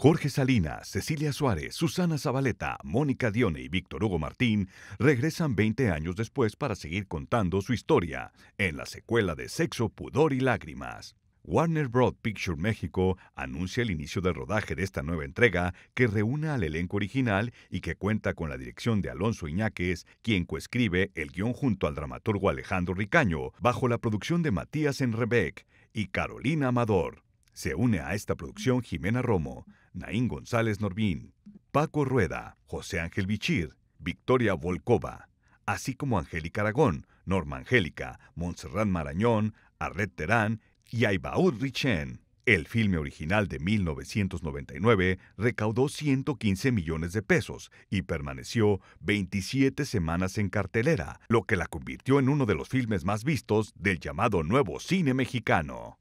Jorge Salinas, Cecilia Suárez, Susana Zabaleta, Mónica Dione y Víctor Hugo Martín regresan 20 años después para seguir contando su historia en la secuela de Sexo, Pudor y Lágrimas. Warner Broad Picture México anuncia el inicio del rodaje de esta nueva entrega que reúne al elenco original y que cuenta con la dirección de Alonso Iñáquez, quien coescribe el guión junto al dramaturgo Alejandro Ricaño, bajo la producción de Matías Enrebec y Carolina Amador. Se une a esta producción Jimena Romo, Naín González Norbín, Paco Rueda, José Ángel Vichir, Victoria Volkova, así como Angélica Aragón, Norma Angélica, Montserrat Marañón, Arred Terán y Aybaud Richen. El filme original de 1999 recaudó 115 millones de pesos y permaneció 27 semanas en cartelera, lo que la convirtió en uno de los filmes más vistos del llamado nuevo cine mexicano.